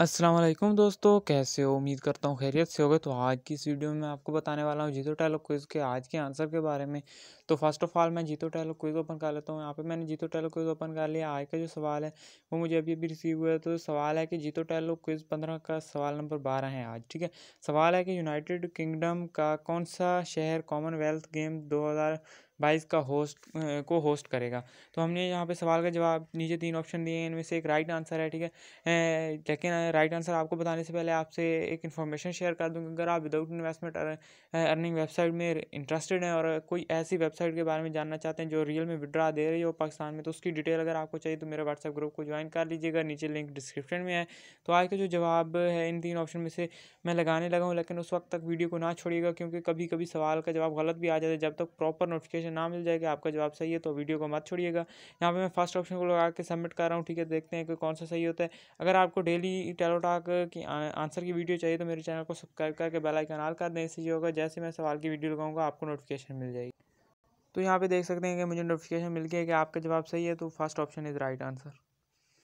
असलम दोस्तों कैसे हो उम्मीद करता हूँ खैरियत से होगे तो आज की इस वीडियो में आपको बताने वाला हूँ जीतो टैलो क्विज़ के आज के आंसर के बारे में तो फर्स्ट ऑफ ऑल मैं जीतो टैलो क्विज़ ओपन कर लेता हूँ यहाँ पे मैंने जीतो टैलो क्विज़ ओपन कर लिया आज का जो सवाल है वो मुझे अभी अभी रिसीव हुआ है तो सवाल है कि जीतो टैलो क्विज़ पंद्रह का सवाल नंबर बारह है आज ठीक है सवाल है कि यूनाइटेड किंगडम का कौन सा शहर कॉमनवेल्थ गेम दो बाइस का होस्ट को होस्ट करेगा तो हमने यहाँ पे सवाल का जवाब नीचे तीन ऑप्शन दिए हैं इनमें से एक राइट आंसर है ठीक है लेकिन राइट आंसर आपको बताने से पहले आपसे एक इन्फॉर्मेशन शेयर कर दूँगा अगर आप विदाउट इन्वेस्टमेंट अर्निंग वेबसाइट में इंटरेस्टेड हैं और कोई ऐसी वेबसाइट के बारे में जानना चाहते हैं जो रियल में विड्रा दे रही हो पाकिस्तान में तो उसकी डिटेल अगर आपको चाहिए तो मेरे व्हाट्सअप ग्रुप को ज्वाइन कर लीजिएगा नीचे लिंक डिस्क्रिप्शन में है तो आज का जो जवाब है इन तीन ऑप्शन में से मैं लगाने लगा हूँ लेकिन उस वक्त तक वीडियो को ना छोड़िएगा क्योंकि कभी कभी सवाल का जवाब गलत भी आ जाता है जब तक प्रॉपर नोटिफिकेशन नोटिफिकेशन ना मिल जाएगा आपका जवाब सही है तो वीडियो को मत छोड़िएगा यहाँ पे मैं फर्स्ट ऑप्शन को लगा के सबमिट कर रहा हूँ ठीक है देखते हैं कि कौन सा सही होता है अगर आपको डेली टेलोटाक की आंसर की वीडियो चाहिए तो मेरे चैनल को सब्सक्राइब करके बेलाइकन आल कर दें इससे ये होगा जैसे मैं सवाल की वीडियो लगाऊंगा आपको नोटिफिकेशन मिल जाएगी तो यहाँ पे देख सकते हैं कि मुझे नोटिफिकेशन मिल गया कि आपका जवाब सही है तो first option is right answer